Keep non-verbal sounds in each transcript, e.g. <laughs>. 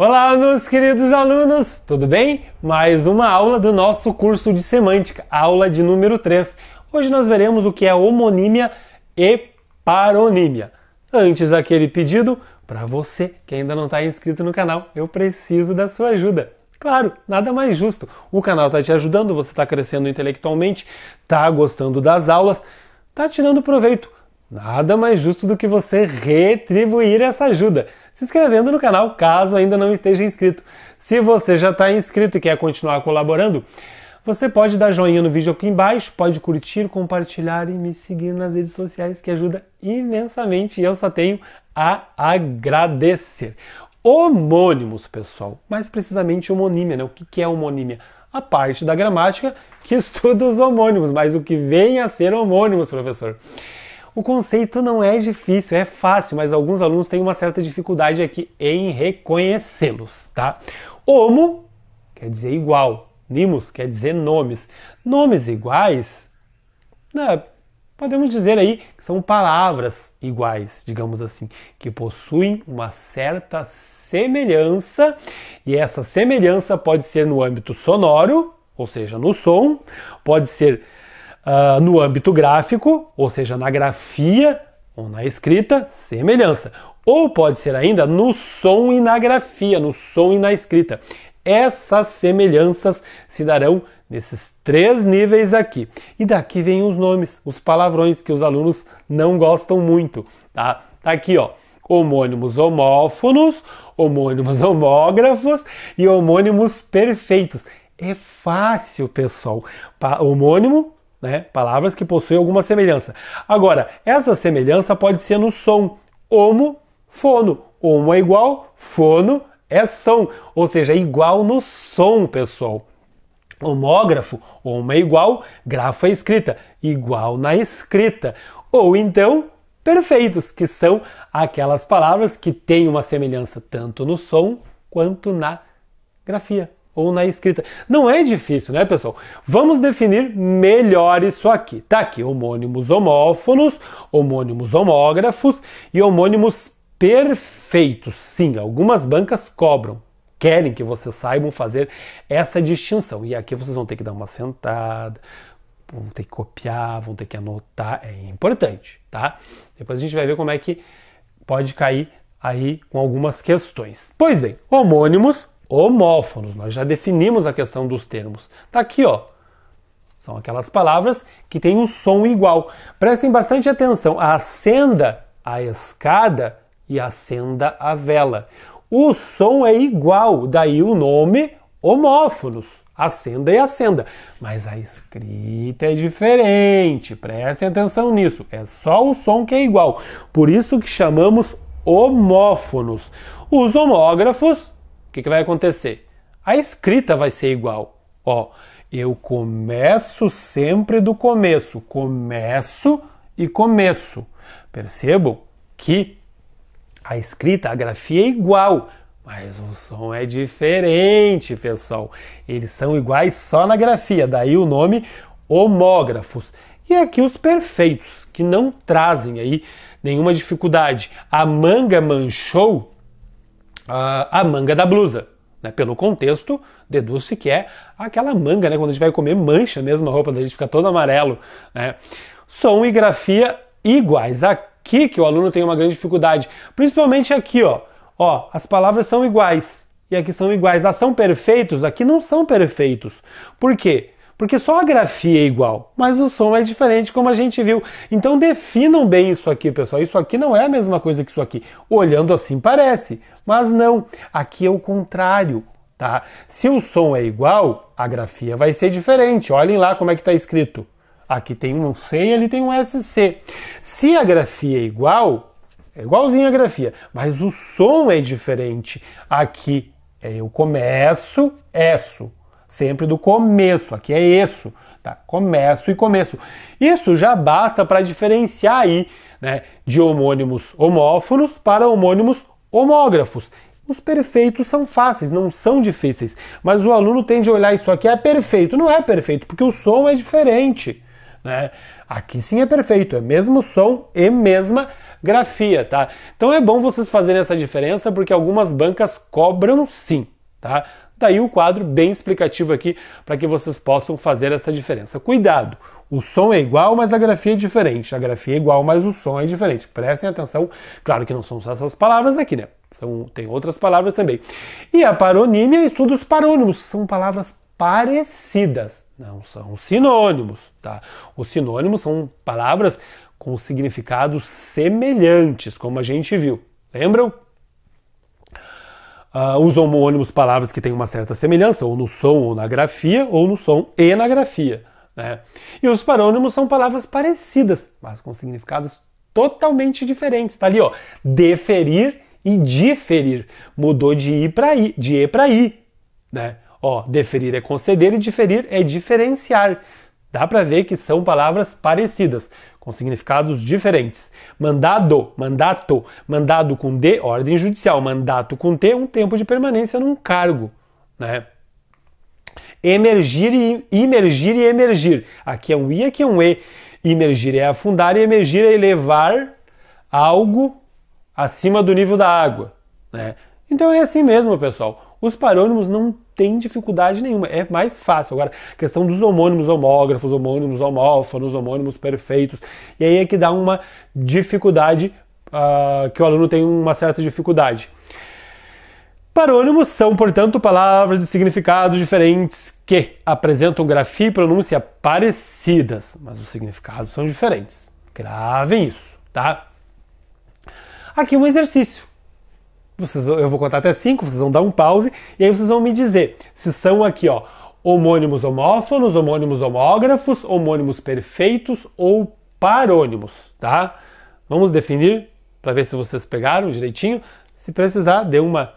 Olá, meus queridos alunos, tudo bem? Mais uma aula do nosso curso de semântica, aula de número 3. Hoje nós veremos o que é homonímia e paronímia. Antes daquele pedido, para você que ainda não está inscrito no canal, eu preciso da sua ajuda. Claro, nada mais justo. O canal está te ajudando, você está crescendo intelectualmente, está gostando das aulas, está tirando proveito. Nada mais justo do que você retribuir essa ajuda, se inscrevendo no canal caso ainda não esteja inscrito. Se você já está inscrito e quer continuar colaborando, você pode dar joinha no vídeo aqui embaixo, pode curtir, compartilhar e me seguir nas redes sociais, que ajuda imensamente e eu só tenho a agradecer. Homônimos, pessoal, mais precisamente homonímia, né? O que é homonímia? a parte da gramática que estuda os homônimos, mas o que vem a ser homônimos, professor? O conceito não é difícil, é fácil, mas alguns alunos têm uma certa dificuldade aqui em reconhecê-los, tá? Homo quer dizer igual, nimos quer dizer nomes. Nomes iguais, né, podemos dizer aí que são palavras iguais, digamos assim, que possuem uma certa semelhança, e essa semelhança pode ser no âmbito sonoro, ou seja, no som, pode ser ah, no âmbito gráfico, ou seja, na grafia ou na escrita, semelhança. Ou pode ser ainda no som e na grafia, no som e na escrita. Essas semelhanças se darão nesses três níveis aqui. E daqui vem os nomes, os palavrões que os alunos não gostam muito, tá? Tá aqui, ó. Homônimos homófonos, homônimos <laughs> homógrafos e homônimos perfeitos. É fácil, pessoal. homônimo né? Palavras que possuem alguma semelhança. Agora, essa semelhança pode ser no som. Homo, fono. Homo é igual, fono é som. Ou seja, é igual no som, pessoal. Homógrafo, homo é igual, grafo é escrita, igual na escrita. Ou então, perfeitos, que são aquelas palavras que têm uma semelhança tanto no som quanto na grafia ou na escrita. Não é difícil, né, pessoal? Vamos definir melhor isso aqui. Tá aqui homônimos homófonos, homônimos homógrafos e homônimos perfeitos. Sim, algumas bancas cobram, querem que vocês saibam fazer essa distinção. E aqui vocês vão ter que dar uma sentada, vão ter que copiar, vão ter que anotar, é importante, tá? Depois a gente vai ver como é que pode cair aí com algumas questões. Pois bem, homônimos homófonos. Nós já definimos a questão dos termos. Tá aqui, ó. São aquelas palavras que têm um som igual. Prestem bastante atenção. Acenda a escada e acenda a vela. O som é igual, daí o nome homófonos, Acenda e acenda. Mas a escrita é diferente, prestem atenção nisso. É só o som que é igual. Por isso que chamamos homófonos. Os homógrafos que, que vai acontecer? A escrita vai ser igual. Ó, eu começo sempre do começo. Começo e começo. Percebam que a escrita, a grafia é igual, mas o som é diferente, pessoal. Eles são iguais só na grafia, daí o nome homógrafos. E aqui os perfeitos, que não trazem aí nenhuma dificuldade. A manga manchou a manga da blusa. Né? Pelo contexto, deduz-se que é aquela manga, né? quando a gente vai comer, mancha mesmo a roupa, né? a gente fica todo amarelo. Né? Som e grafia iguais. Aqui que o aluno tem uma grande dificuldade, principalmente aqui, ó. ó as palavras são iguais e aqui são iguais. Ah, são perfeitos? Aqui não são perfeitos. Por quê? Porque só a grafia é igual, mas o som é diferente, como a gente viu. Então definam bem isso aqui, pessoal. Isso aqui não é a mesma coisa que isso aqui. Olhando assim parece, mas não. Aqui é o contrário. Tá? Se o som é igual, a grafia vai ser diferente. Olhem lá como é que está escrito. Aqui tem um C e ali tem um SC. Se a grafia é igual, é igualzinho a grafia, mas o som é diferente. Aqui é eu começo, esso sempre do começo. Aqui é isso, tá? Começo e começo. Isso já basta para diferenciar aí, né, de homônimos homófonos para homônimos homógrafos. Os perfeitos são fáceis, não são difíceis, mas o aluno tende a olhar isso aqui é perfeito, não é perfeito, porque o som é diferente, né? Aqui sim é perfeito, é mesmo som e mesma grafia, tá? Então é bom vocês fazerem essa diferença porque algumas bancas cobram sim, tá? Daí tá o quadro bem explicativo aqui para que vocês possam fazer essa diferença. Cuidado, o som é igual, mas a grafia é diferente. A grafia é igual, mas o som é diferente. Prestem atenção, claro que não são só essas palavras aqui, né? São, tem outras palavras também. E a paronímia estuda os parônimos, são palavras parecidas, não são sinônimos, tá? Os sinônimos são palavras com significados semelhantes, como a gente viu. Lembram? uh, usam homônimos palavras que têm uma certa semelhança, ou no som ou na grafia, ou no som e na grafia. Né? E os parônimos são palavras parecidas, mas com significados totalmente diferentes. Está ali, ó, deferir e diferir. Mudou de i para i, de e para i, né? Ó, deferir é conceder e diferir é diferenciar. Dá para ver que são palavras parecidas, com significados diferentes. Mandado, mandato, mandado com D, ordem judicial, mandato com T, um tempo de permanência num cargo, né? Emergir e imergir e emergir. Aqui é um i, aqui é um e. Emergir é afundar e emergir é elevar algo acima do nível da água, né? Então é assim mesmo, pessoal. Os parônimos não têm dificuldade nenhuma, é mais fácil. Agora, questão dos homônimos homógrafos, homônimos homófonos, homônimos perfeitos, e aí é que dá uma dificuldade, uh, que o aluno tem uma certa dificuldade. Parônimos são, portanto, palavras de significados diferentes que apresentam grafia e pronúncia parecidas, mas os significados são diferentes. Gravem isso, tá? Aqui um exercício. Vocês, eu vou contar até cinco, vocês vão dar um pause e aí vocês vão me dizer se são aqui, ó, homônimos homófonos, homônimos homógrafos, homônimos perfeitos ou parônimos, tá? Vamos definir para ver se vocês pegaram direitinho. Se precisar, dê uma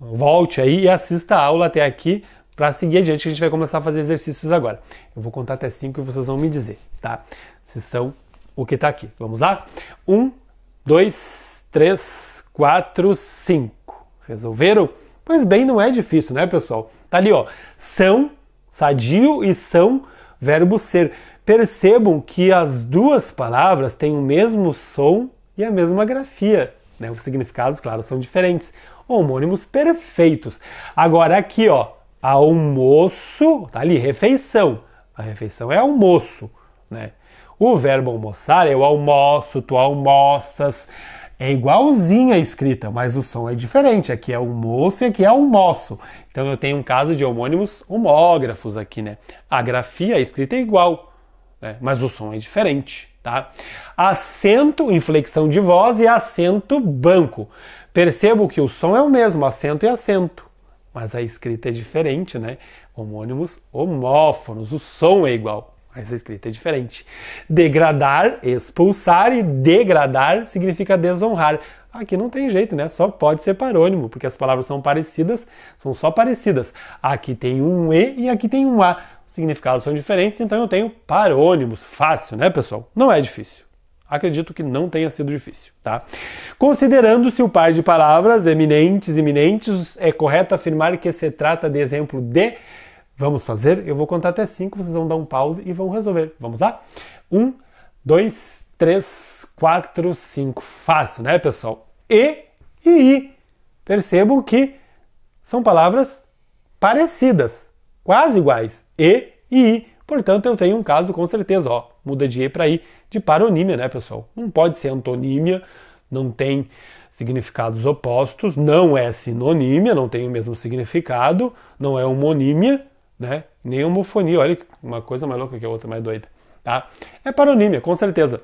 volte aí e assista a aula até aqui para seguir adiante que a gente vai começar a fazer exercícios agora. Eu vou contar até cinco e vocês vão me dizer, tá? Se são o que está aqui. Vamos lá? Um, dois, três, quatro, cinco. Resolveram? Pois bem, não é difícil, né, pessoal? Tá ali, ó. São, sadio e são, verbo ser. Percebam que as duas palavras têm o mesmo som e a mesma grafia. Né? Os significados, claro, são diferentes. Homônimos perfeitos. Agora, aqui, ó, almoço, tá ali, refeição. A refeição é almoço, né? O verbo almoçar, eu é almoço, tu almoças é igualzinha a escrita, mas o som é diferente. Aqui é o moço e aqui é o moço. Então eu tenho um caso de homônimos homógrafos aqui, né? A grafia, a escrita é igual, né? mas o som é diferente, tá? Acento, inflexão de voz e acento banco. Percebo que o som é o mesmo, acento e acento, mas a escrita é diferente, né? Homônimos homófonos, o som é igual. Mas a escrita é diferente. Degradar, expulsar e degradar significa desonrar. Aqui não tem jeito, né? Só pode ser parônimo, porque as palavras são parecidas, são só parecidas. Aqui tem um E e aqui tem um A. Os significados são diferentes, então eu tenho parônimos. Fácil, né, pessoal? Não é difícil. Acredito que não tenha sido difícil, tá? Considerando-se o par de palavras eminentes, iminentes, é correto afirmar que se trata de exemplo de Vamos fazer? Eu vou contar até cinco, vocês vão dar um pause e vão resolver. Vamos lá? Um, dois, três, quatro, cinco. Fácil, né, pessoal? E e I. Percebam que são palavras parecidas, quase iguais. E e I. Portanto, eu tenho um caso com certeza, ó, muda de E para I, de paronímia, né, pessoal? Não pode ser antonímia, não tem significados opostos, não é sinonímia, não tem o mesmo significado, não é homonímia, né? Nem homofonia, olha uma coisa mais louca que a outra, mais doida, tá? É paronímia, com certeza.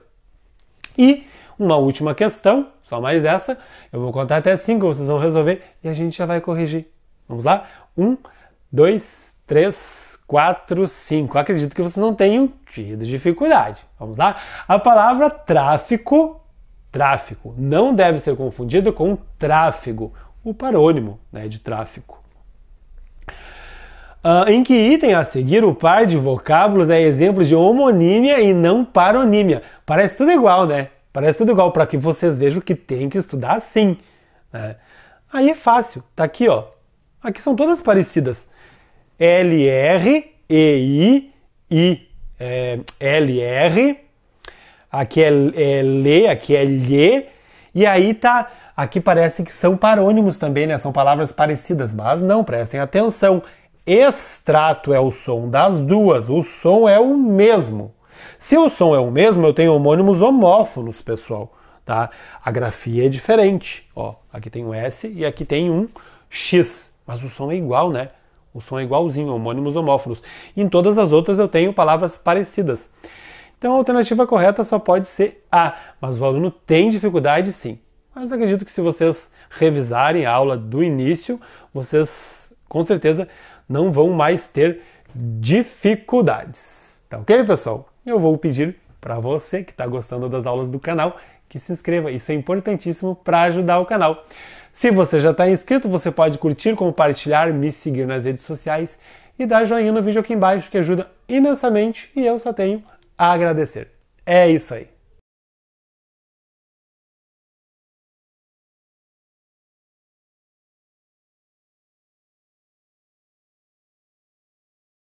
E uma última questão, só mais essa, eu vou contar até cinco, vocês vão resolver e a gente já vai corrigir. Vamos lá? Um, dois, três, quatro, cinco. Acredito que vocês não tenham tido dificuldade. Vamos lá? A palavra tráfico, tráfico, não deve ser confundido com tráfego, o parônimo né, de tráfico. Uh, em que item a seguir o par de vocábulos é exemplo de homonímia e não paronímia. Parece tudo igual, né? Parece tudo igual para que vocês vejam que tem que estudar assim. Né? Aí é fácil, tá aqui, ó. Aqui são todas parecidas. LR, EI, I, é, LR. Aqui é, é L, aqui é Lhe. E aí tá. Aqui parece que são parônimos também, né? São palavras parecidas, mas não, prestem atenção extrato é o som das duas, o som é o mesmo. Se o som é o mesmo, eu tenho homônimos homófonos, pessoal. Tá? A grafia é diferente. Ó, aqui tem um S e aqui tem um X. Mas o som é igual, né? O som é igualzinho, homônimos homófonos. Em todas as outras eu tenho palavras parecidas. Então a alternativa correta só pode ser A, mas o aluno tem dificuldade sim. Mas acredito que se vocês revisarem a aula do início, vocês com certeza não vão mais ter dificuldades. Tá ok, pessoal? Eu vou pedir para você que está gostando das aulas do canal que se inscreva. Isso é importantíssimo para ajudar o canal. Se você já está inscrito, você pode curtir, compartilhar, me seguir nas redes sociais e dar joinha no vídeo aqui embaixo, que ajuda imensamente e eu só tenho a agradecer. É isso aí.